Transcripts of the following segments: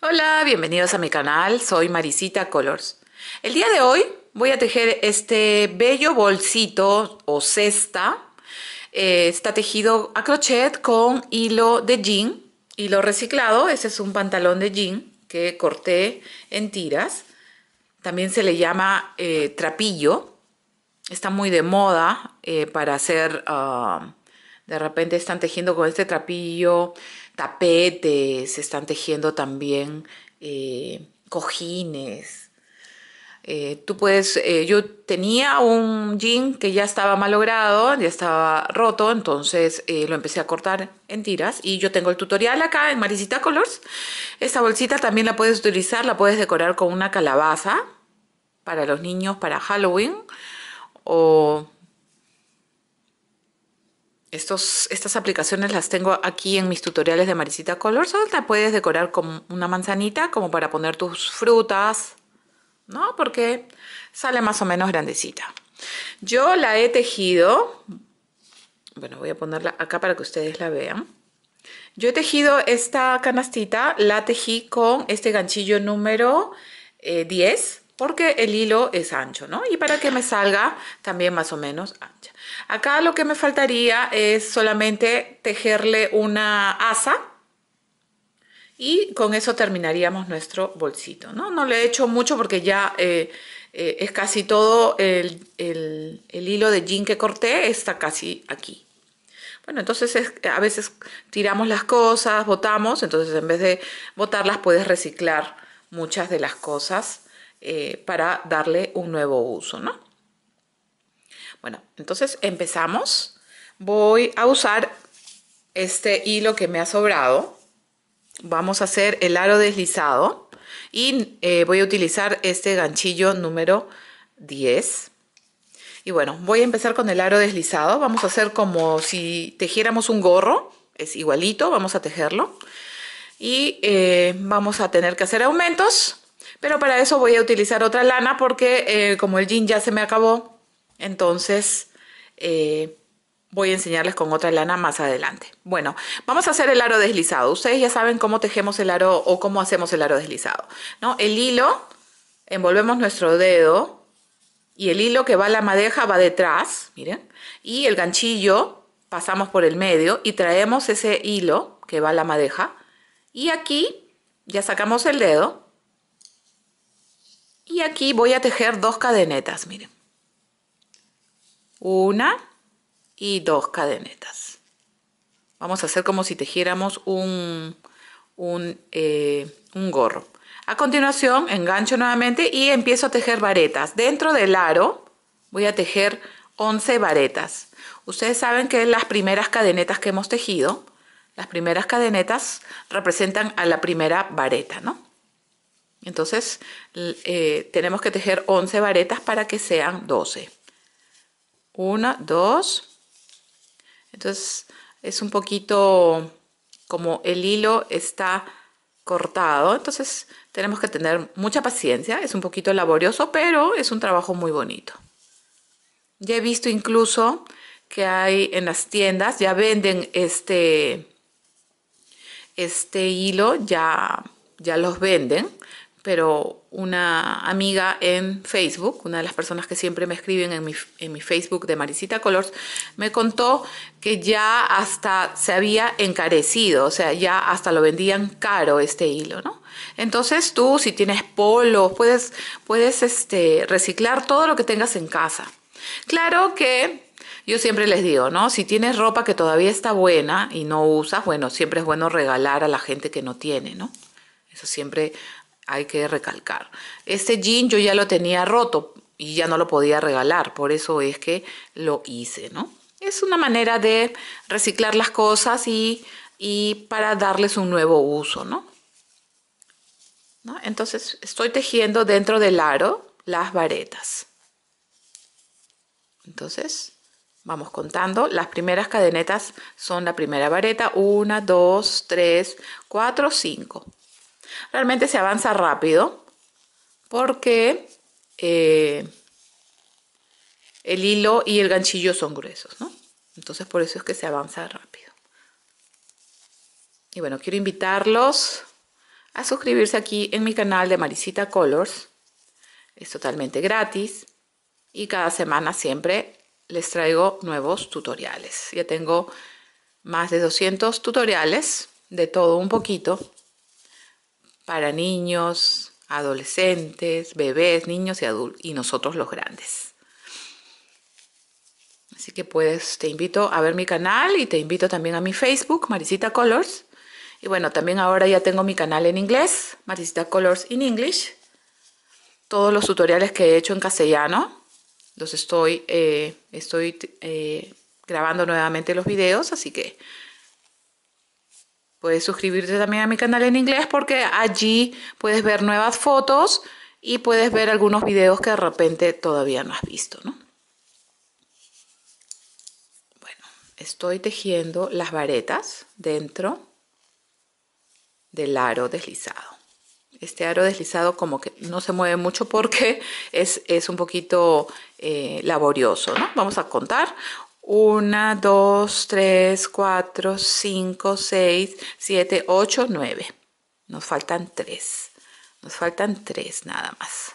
Hola, bienvenidos a mi canal, soy Marisita Colors. El día de hoy voy a tejer este bello bolsito o cesta. Eh, está tejido a crochet con hilo de jean, hilo reciclado, ese es un pantalón de jean que corté en tiras. También se le llama eh, trapillo, está muy de moda eh, para hacer... Ah, de repente están tejiendo con este trapillo tapetes, se están tejiendo también eh, cojines. Eh, tú puedes, eh, yo tenía un jean que ya estaba malogrado, ya estaba roto, entonces lo empecé a cortar en tiras y yo tengo el tutorial acá en Marisita Colors. Esta bolsita también la puedes utilizar, la puedes decorar con una calabaza para los niños para Halloween o estos, estas aplicaciones las tengo aquí en mis tutoriales de Maricita Color, solo la puedes decorar con una manzanita como para poner tus frutas, ¿no? Porque sale más o menos grandecita. Yo la he tejido, bueno, voy a ponerla acá para que ustedes la vean. Yo he tejido esta canastita, la tejí con este ganchillo número 10, eh, porque el hilo es ancho, ¿no? Y para que me salga también más o menos ancha. Acá lo que me faltaría es solamente tejerle una asa y con eso terminaríamos nuestro bolsito, ¿no? No le he hecho mucho porque ya eh, eh, es casi todo el, hilo de jean que corté, está casi aquí. Bueno, entonces a veces tiramos las cosas, botamos, entonces en vez de botarlas puedes reciclar muchas de las cosas eh, para darle un nuevo uso, ¿no? Bueno, entonces empezamos. Voy a usar este hilo que me ha sobrado. Vamos a hacer el aro deslizado y eh, voy a utilizar este ganchillo número 10. Y bueno, voy a empezar con el aro deslizado. Vamos a hacer como si tejiéramos un gorro. Es igualito, vamos a tejerlo. Y eh, vamos a tener que hacer aumentos. Pero para eso voy a utilizar otra lana porque eh, como el jean ya se me acabó, entonces, eh, voy a enseñarles con otra lana más adelante. Bueno, vamos a hacer el aro deslizado. Ustedes ya saben cómo tejemos el aro o cómo hacemos el aro deslizado. ¿no? El hilo, envolvemos nuestro dedo y el hilo que va a la madeja va detrás, miren, y el ganchillo pasamos por el medio y traemos ese hilo que va a la madeja y aquí ya sacamos el dedo y aquí voy a tejer dos cadenetas, miren una y dos cadenetas. Vamos a hacer como si tejiéramos un, eh, un, gorro. A continuación, engancho nuevamente y empiezo a tejer varetas. Dentro del aro voy a tejer 11 varetas. Ustedes saben que las primeras cadenetas que hemos tejido, las primeras cadenetas representan a la primera vareta, ¿no? Entonces, eh, tenemos que tejer 11 varetas para que sean 12. Una, dos. Entonces es un poquito como el hilo está cortado, entonces tenemos que tener mucha paciencia, es un poquito laborioso, pero es un trabajo muy bonito. Ya he visto incluso que hay en las tiendas, ya venden este, este hilo, ya, ya los venden, pero una amiga en Facebook, una de las personas que siempre me escriben en mi, Facebook de Maricita Colors, me contó que ya hasta se había encarecido, o sea, ya hasta lo vendían caro este hilo, ¿no? Entonces tú, si tienes polos, puedes, puedes este, reciclar todo lo que tengas en casa. Claro que yo siempre les digo, ¿no? Si tienes ropa que todavía está buena y no usas, bueno, siempre es bueno regalar a la gente que no tiene, ¿no? Eso siempre hay que recalcar. Este jean yo ya lo tenía roto y ya no lo podía regalar, por eso es que lo hice, ¿no? Es una manera de reciclar las cosas y, para darles un nuevo uso, ¿no? Entonces estoy tejiendo dentro del aro las varetas. Entonces vamos contando. Las primeras cadenetas son la primera vareta. una, dos, tres, cuatro, cinco. Realmente se avanza rápido porque eh, el hilo y el ganchillo son gruesos, ¿no? Entonces por eso es que se avanza rápido. Y bueno, quiero invitarlos a suscribirse aquí en mi canal de Maricita Colors. Es totalmente gratis y cada semana siempre les traigo nuevos tutoriales. Ya tengo más de 200 tutoriales de todo un poquito para niños, adolescentes, bebés, niños y adultos y nosotros los grandes. Así que pues te invito a ver mi canal y te invito también a mi Facebook, Maricita Colors. Y bueno, también ahora ya tengo mi canal en inglés, Maricita Colors in English. Todos los tutoriales que he hecho en castellano, los estoy, eh, estoy eh, grabando nuevamente los videos, así que Puedes suscribirte también a mi canal en inglés porque allí puedes ver nuevas fotos y puedes ver algunos videos que de repente todavía no has visto, ¿no? Bueno, estoy tejiendo las varetas dentro del aro deslizado. Este aro deslizado como que no se mueve mucho porque es, un poquito eh, laborioso, ¿no? Vamos a contar. 1, 2, 3, 4, 5, 6, 7, 8, 9. Nos faltan 3. Nos faltan 3 nada más.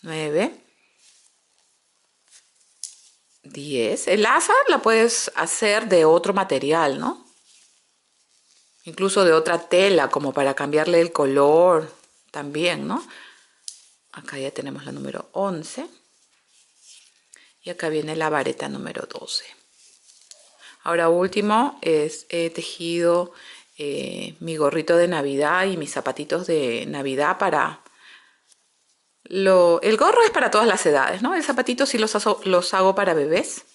9. 10. El asa la puedes hacer de otro material, ¿no? Incluso de otra tela, como para cambiarle el color también, ¿no? Acá ya tenemos la número 11. Y acá viene la vareta número 12. Ahora último es he tejido eh, mi gorrito de Navidad y mis zapatitos de Navidad para... el gorro es para todas las edades, ¿no? El zapatito sí los, los hago para bebés.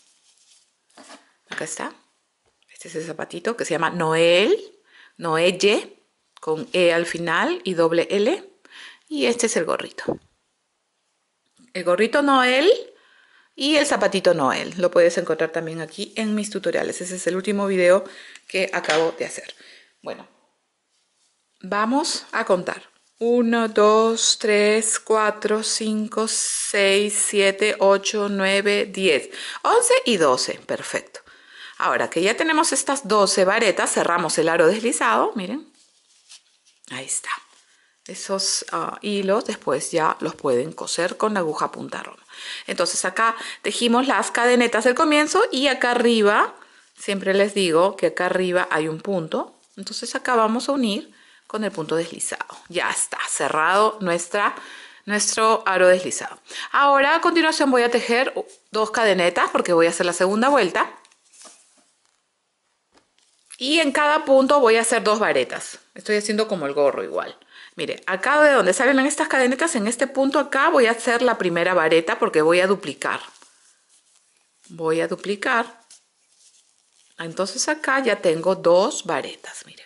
Acá está. Este es el zapatito que se llama Noel, Noelle, con E al final y doble L. Y este es el gorrito. El gorrito Noel y el zapatito Noel, lo puedes encontrar también aquí en mis tutoriales. Ese es el último video que acabo de hacer. Bueno, vamos a contar. 1, 2, 3, 4, 5, 6, 7, 8, 9, 10, 11 y 12. Perfecto. Ahora que ya tenemos estas 12 varetas, cerramos el aro deslizado, miren. Ahí está. Esos ah, hilos después ya los pueden coser con la aguja punta entonces acá tejimos las cadenetas del comienzo y acá arriba, siempre les digo que acá arriba hay un punto. Entonces acá vamos a unir con el punto deslizado. Ya está cerrado nuestro aro deslizado. Ahora a continuación voy a tejer dos cadenetas porque voy a hacer la segunda vuelta. Y en cada punto voy a hacer dos varetas. Estoy haciendo como el gorro igual. Mire, acá de donde salen estas cadenetas, en este punto acá voy a hacer la primera vareta porque voy a duplicar. Voy a duplicar. Entonces acá ya tengo dos varetas, mire.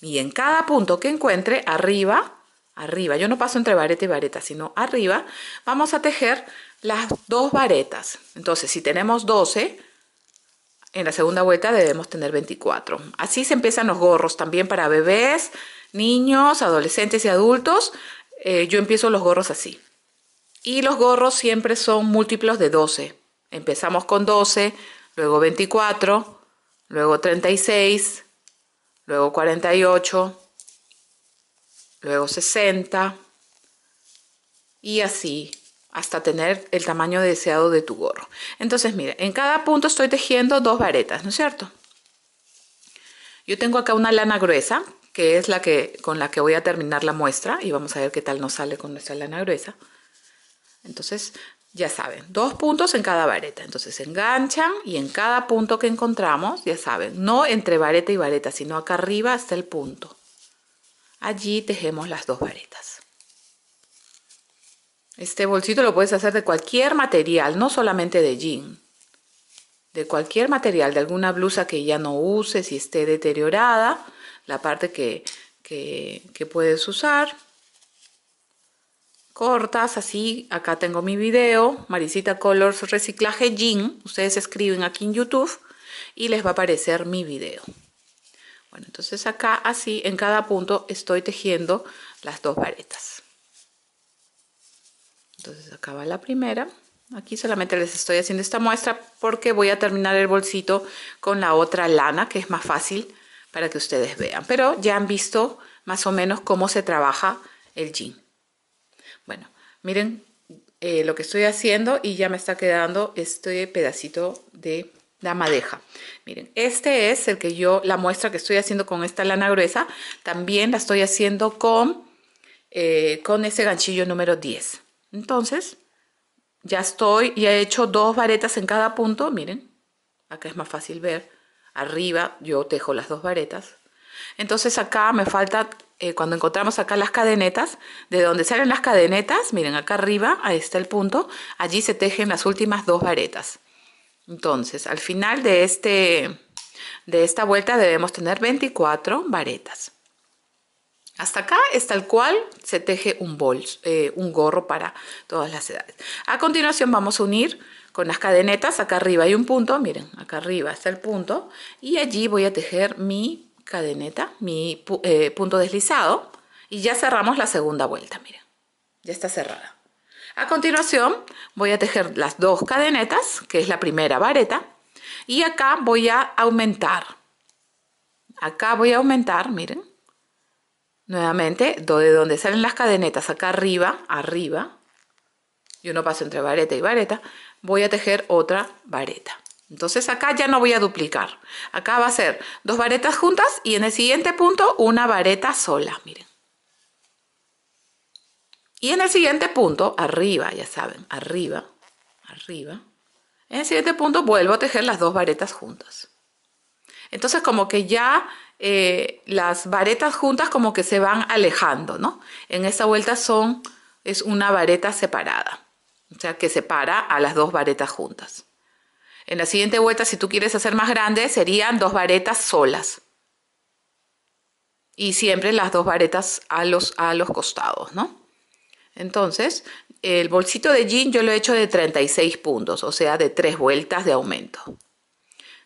Y en cada punto que encuentre, arriba, arriba, yo no paso entre vareta y vareta, sino arriba, vamos a tejer las dos varetas. Entonces, si tenemos 12, en la segunda vuelta debemos tener 24. Así se empiezan los gorros también para bebés, niños, adolescentes y adultos, eh, yo empiezo los gorros así. Y los gorros siempre son múltiplos de 12. Empezamos con 12, luego 24, luego 36, luego 48, luego 60 y así hasta tener el tamaño deseado de tu gorro. Entonces, mira, en cada punto estoy tejiendo dos varetas, ¿no es cierto? Yo tengo acá una lana gruesa que es la que, con la que voy a terminar la muestra y vamos a ver qué tal nos sale con nuestra lana gruesa. Entonces, ya saben, dos puntos en cada vareta. Entonces enganchan y en cada punto que encontramos, ya saben, no entre vareta y vareta, sino acá arriba hasta el punto. Allí tejemos las dos varetas. Este bolsito lo puedes hacer de cualquier material, no solamente de jean. De cualquier material, de alguna blusa que ya no uses y esté deteriorada la parte que, puedes usar. Cortas así, acá tengo mi video, Maricita Colors Reciclaje Jean, ustedes escriben aquí en YouTube y les va a aparecer mi video. Bueno, entonces acá así en cada punto estoy tejiendo las dos varetas. Entonces acá va la primera. Aquí solamente les estoy haciendo esta muestra porque voy a terminar el bolsito con la otra lana que es más fácil para que ustedes vean. Pero ya han visto más o menos cómo se trabaja el jean. Bueno, miren eh, lo que estoy haciendo y ya me está quedando este pedacito de la madeja. Miren, este es el que yo, la muestra que estoy haciendo con esta lana gruesa, también la estoy haciendo con, eh, con ese ganchillo número 10. Entonces, ya estoy, y he hecho dos varetas en cada punto, miren, acá es más fácil ver, arriba, yo tejo las dos varetas. Entonces acá me falta, eh, cuando encontramos acá las cadenetas, de donde salen las cadenetas, miren acá arriba, ahí está el punto, allí se tejen las últimas dos varetas. Entonces, al final de, este, de esta vuelta debemos tener 24 varetas. Hasta acá es tal cual se teje un, bols, eh, un gorro para todas las edades. A continuación vamos a unir con las cadenetas acá arriba hay un punto, miren, acá arriba está el punto y allí voy a tejer mi cadeneta, mi eh, punto deslizado y ya cerramos la segunda vuelta, miren, ya está cerrada. A continuación voy a tejer las dos cadenetas, que es la primera vareta, y acá voy a aumentar, acá voy a aumentar, miren, nuevamente, de donde salen las cadenetas, acá arriba, arriba, yo no paso entre vareta y vareta, voy a tejer otra vareta. Entonces acá ya no voy a duplicar. Acá va a ser dos varetas juntas y en el siguiente punto una vareta sola, miren. Y en el siguiente punto, arriba, ya saben, arriba, arriba. En el siguiente punto vuelvo a tejer las dos varetas juntas. Entonces como que ya eh, las varetas juntas como que se van alejando, ¿no? En esta vuelta son, es una vareta separada o sea, que separa a las dos varetas juntas. En la siguiente vuelta, si tú quieres hacer más grande, serían dos varetas solas. Y siempre las dos varetas a los, a los costados, ¿no? Entonces, el bolsito de jean yo lo he hecho de 36 puntos, o sea, de tres vueltas de aumento.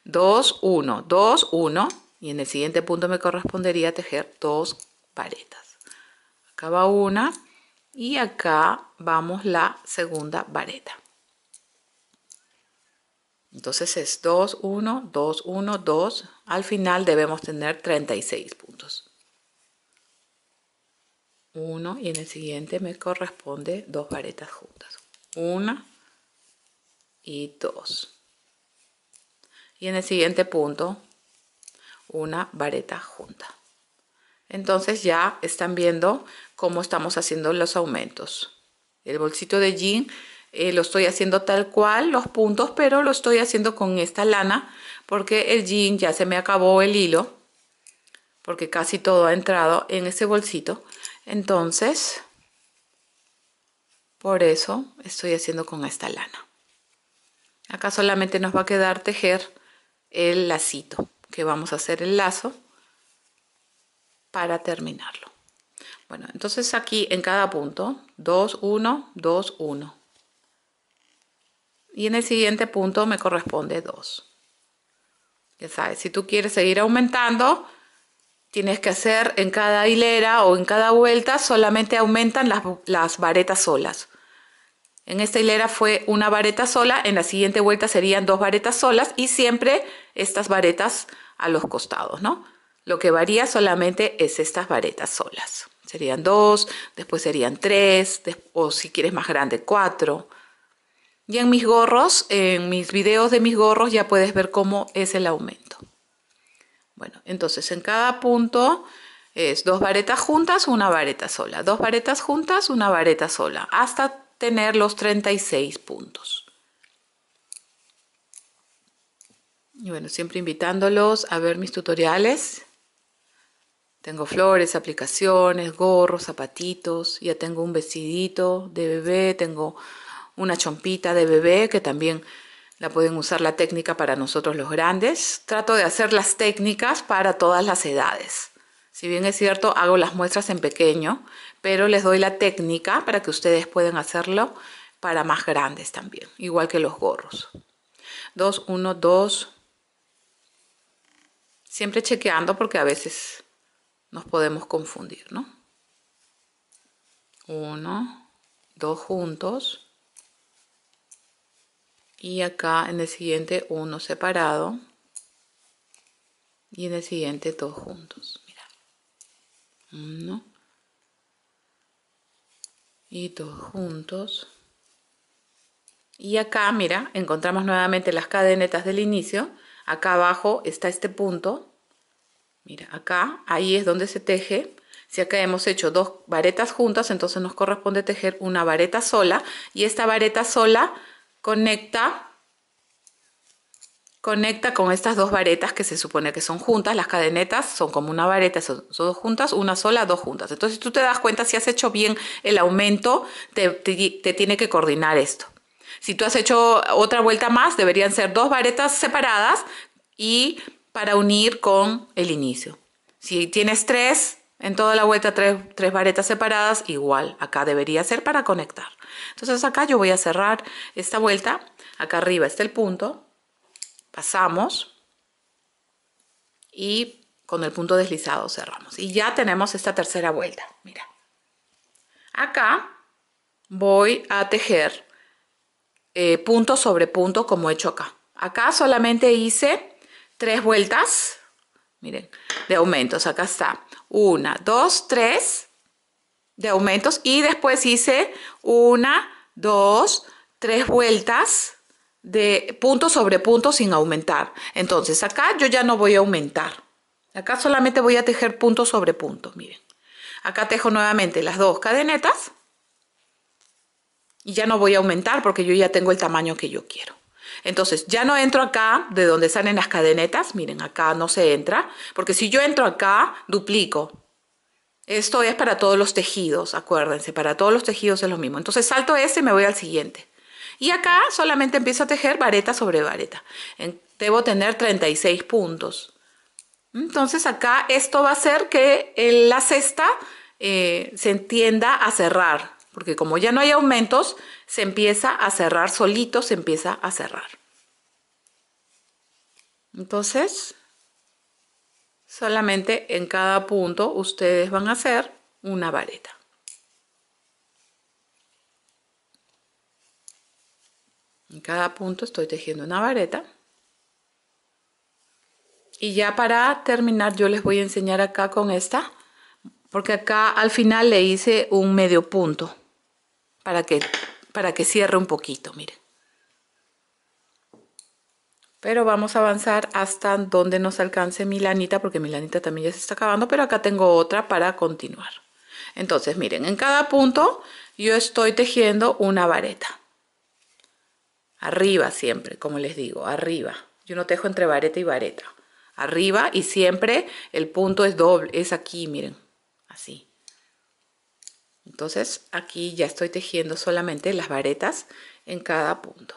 2, 1, 2, 1. Y en el siguiente punto me correspondería tejer dos varetas. Acá va una y acá vamos la segunda vareta. Entonces es 2, 1, 2, 1, 2. Al final debemos tener 36 puntos. 1 y en el siguiente me corresponde dos varetas juntas. 1 y 2. Y en el siguiente punto una vareta junta. Entonces ya están viendo cómo estamos haciendo los aumentos el bolsito de jean eh, lo estoy haciendo tal cual los puntos pero lo estoy haciendo con esta lana porque el jean ya se me acabó el hilo porque casi todo ha entrado en ese bolsito entonces por eso estoy haciendo con esta lana acá solamente nos va a quedar tejer el lacito que vamos a hacer el lazo para terminarlo bueno, entonces aquí en cada punto, 2, 1, 2, 1. Y en el siguiente punto me corresponde 2. Ya sabes, si tú quieres seguir aumentando, tienes que hacer en cada hilera o en cada vuelta, solamente aumentan las, las varetas solas. En esta hilera fue una vareta sola, en la siguiente vuelta serían dos varetas solas y siempre estas varetas a los costados, ¿no? Lo que varía solamente es estas varetas solas. Serían dos, después serían tres, o si quieres más grande, cuatro. Y en mis gorros, en mis videos de mis gorros, ya puedes ver cómo es el aumento. Bueno, entonces en cada punto es dos varetas juntas, una vareta sola, dos varetas juntas, una vareta sola, hasta tener los 36 puntos. Y bueno, siempre invitándolos a ver mis tutoriales tengo flores, aplicaciones, gorros, zapatitos, ya tengo un vestidito de bebé, tengo una chompita de bebé que también la pueden usar la técnica para nosotros los grandes. Trato de hacer las técnicas para todas las edades. Si bien es cierto, hago las muestras en pequeño, pero les doy la técnica para que ustedes puedan hacerlo para más grandes también, igual que los gorros. 2, uno, 2. Siempre chequeando porque a veces nos podemos confundir, ¿no? Uno, dos juntos. Y acá en el siguiente uno separado. Y en el siguiente dos juntos. Mira. Uno. Y dos juntos. Y acá, mira, encontramos nuevamente las cadenetas del inicio. Acá abajo está este punto Mira, acá, ahí es donde se teje. Si acá hemos hecho dos varetas juntas, entonces nos corresponde tejer una vareta sola. Y esta vareta sola conecta, conecta con estas dos varetas que se supone que son juntas. Las cadenetas son como una vareta, son, dos juntas, una sola, dos juntas. Entonces si tú te das cuenta, si has hecho bien el aumento, te tiene que coordinar esto. Si tú has hecho otra vuelta más, deberían ser dos varetas separadas y para unir con el inicio. Si tienes tres, en toda la vuelta tres, varetas separadas, igual acá debería ser para conectar. Entonces acá yo voy a cerrar esta vuelta, acá arriba está el punto, pasamos y con el punto deslizado cerramos. Y ya tenemos esta tercera vuelta, mira. Acá voy a tejer eh, punto sobre punto como he hecho acá. Acá solamente hice tres vueltas, miren, de aumentos, acá está, una, dos, tres de aumentos y después hice una, dos, tres vueltas de punto sobre punto sin aumentar. Entonces acá yo ya no voy a aumentar, acá solamente voy a tejer punto sobre punto, miren. Acá tejo nuevamente las dos cadenetas y ya no voy a aumentar porque yo ya tengo el tamaño que yo quiero. Entonces, ya no entro acá de donde salen las cadenetas. Miren, acá no se entra. Porque si yo entro acá, duplico. Esto es para todos los tejidos, acuérdense. Para todos los tejidos es lo mismo. Entonces, salto ese y me voy al siguiente. Y acá solamente empiezo a tejer vareta sobre vareta. Debo tener 36 puntos. Entonces acá esto va a hacer que la cesta eh, se entienda a cerrar, porque como ya no hay aumentos, se empieza a cerrar solito, se empieza a cerrar. Entonces, solamente en cada punto ustedes van a hacer una vareta. En cada punto estoy tejiendo una vareta. Y ya para terminar yo les voy a enseñar acá con esta porque acá al final le hice un medio punto para que, para que cierre un poquito, miren. Pero vamos a avanzar hasta donde nos alcance mi lanita, porque mi lanita también ya se está acabando, pero acá tengo otra para continuar. Entonces, miren, en cada punto yo estoy tejiendo una vareta. Arriba siempre, como les digo, arriba. Yo no tejo entre vareta y vareta. Arriba y siempre el punto es doble, es aquí, miren, así. Entonces aquí ya estoy tejiendo solamente las varetas en cada punto.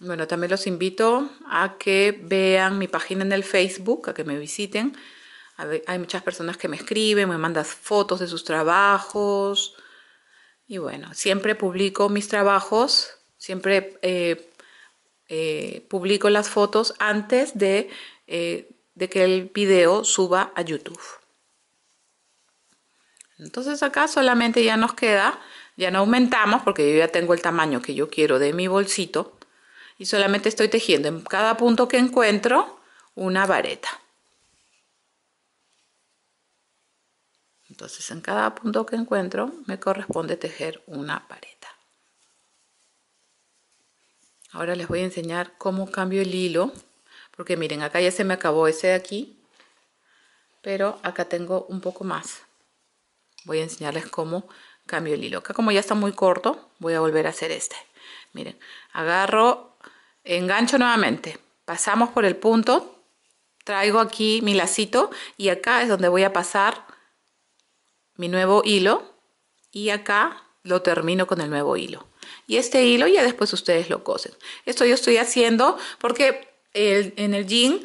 Bueno, también los invito a que vean mi página en el Facebook, a que me visiten. Hay muchas personas que me escriben, me mandan fotos de sus trabajos. Y bueno, siempre publico mis trabajos, siempre eh, eh, publico las fotos antes de eh, de que el video suba a YouTube. Entonces acá solamente ya nos queda, ya no aumentamos porque yo ya tengo el tamaño que yo quiero de mi bolsito y solamente estoy tejiendo en cada punto que encuentro una vareta. Entonces en cada punto que encuentro me corresponde tejer una vareta. Ahora les voy a enseñar cómo cambio el hilo porque miren, acá ya se me acabó ese de aquí. Pero acá tengo un poco más. Voy a enseñarles cómo cambio el hilo. Acá como ya está muy corto, voy a volver a hacer este. Miren, agarro, engancho nuevamente. Pasamos por el punto. Traigo aquí mi lacito. Y acá es donde voy a pasar mi nuevo hilo. Y acá lo termino con el nuevo hilo. Y este hilo ya después ustedes lo cosen. Esto yo estoy haciendo porque en el jean,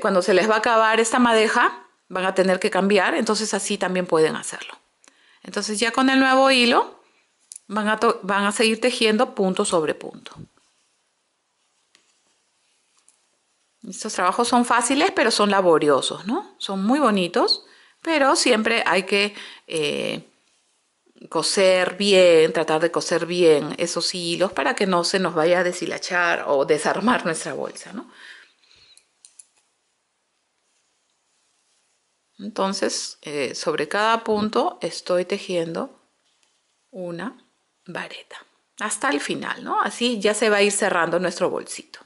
cuando se les va a acabar esta madeja, van a tener que cambiar, entonces así también pueden hacerlo. Entonces ya con el nuevo hilo van a, van a seguir tejiendo punto sobre punto. Estos trabajos son fáciles, pero son laboriosos, ¿no? Son muy bonitos, pero siempre hay que eh, coser bien, tratar de coser bien esos hilos para que no se nos vaya a deshilachar o desarmar nuestra bolsa, Entonces, eh, sobre cada punto estoy tejiendo una vareta hasta el final, ¿no? Así ya se va a ir cerrando nuestro bolsito.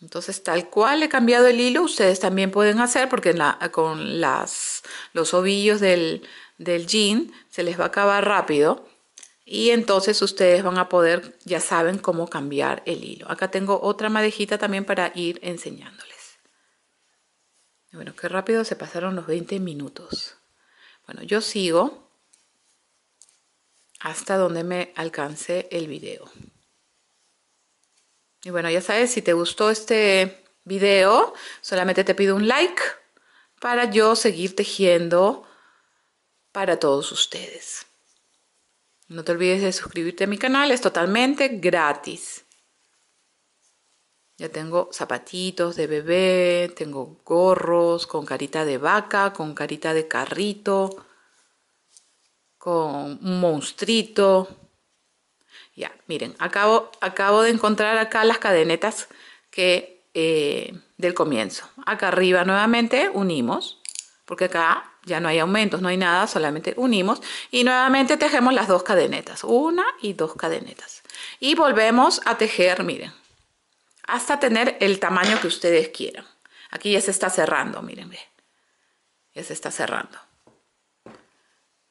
Entonces, tal cual he cambiado el hilo, ustedes también pueden hacer porque con las, los ovillos del, del jean se les va a acabar rápido. Y entonces ustedes van a poder, ya saben cómo cambiar el hilo. Acá tengo otra madejita también para ir enseñándoles. Bueno, qué rápido se pasaron los 20 minutos. Bueno, yo sigo hasta donde me alcance el video. Y bueno, ya sabes, si te gustó este video, solamente te pido un like para yo seguir tejiendo para todos ustedes. No te olvides de suscribirte a mi canal, es totalmente gratis. Ya tengo zapatitos de bebé, tengo gorros con carita de vaca, con carita de carrito, con un monstruito. Ya, miren, acabo, de encontrar acá las cadenetas que, eh, del comienzo. Acá arriba nuevamente unimos, porque acá ya no hay aumentos, no hay nada, solamente unimos. Y nuevamente tejemos las dos cadenetas, una y dos cadenetas. Y volvemos a tejer, miren, hasta tener el tamaño que ustedes quieran. Aquí ya se está cerrando, miren, Ya se está cerrando.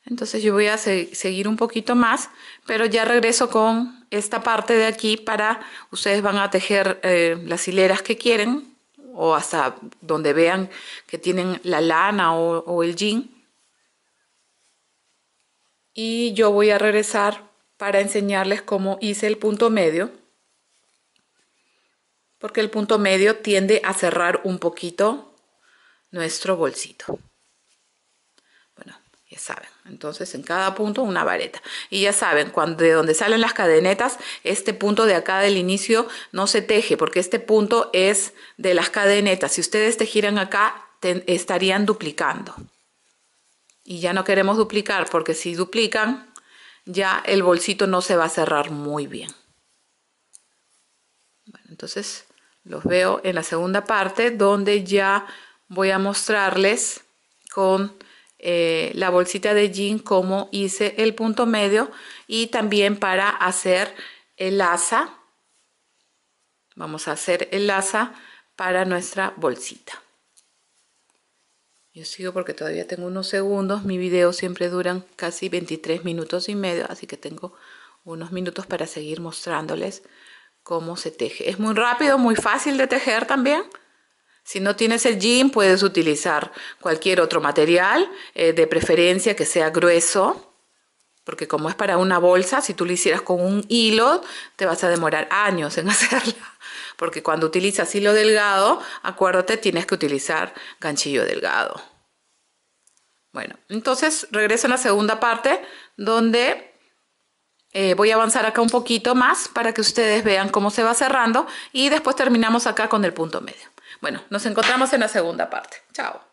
Entonces yo voy a seguir un poquito más, pero ya regreso con esta parte de aquí para ustedes van a tejer eh, las hileras que quieren o hasta donde vean que tienen la lana o, o el jean. Y yo voy a regresar para enseñarles cómo hice el punto medio. Porque el punto medio tiende a cerrar un poquito nuestro bolsito saben. Entonces en cada punto una vareta. Y ya saben, cuando, de donde salen las cadenetas, este punto de acá del inicio no se teje porque este punto es de las cadenetas. Si ustedes giran acá, estarían duplicando. Y ya no queremos duplicar porque si duplican, ya el bolsito no se va a cerrar muy bien. entonces los veo en la segunda parte donde ya voy a mostrarles con eh, la bolsita de jean como hice el punto medio y también para hacer el asa vamos a hacer el asa para nuestra bolsita yo sigo porque todavía tengo unos segundos mi video siempre duran casi 23 minutos y medio así que tengo unos minutos para seguir mostrándoles cómo se teje es muy rápido muy fácil de tejer también si no tienes el jean, puedes utilizar cualquier otro material, eh, de preferencia que sea grueso, porque como es para una bolsa, si tú lo hicieras con un hilo, te vas a demorar años en hacerla. Porque cuando utilizas hilo delgado, acuérdate, tienes que utilizar ganchillo delgado. Bueno, entonces regreso a la segunda parte, donde eh, voy a avanzar acá un poquito más para que ustedes vean cómo se va cerrando y después terminamos acá con el punto medio. Bueno, nos encontramos en la segunda parte. Chao.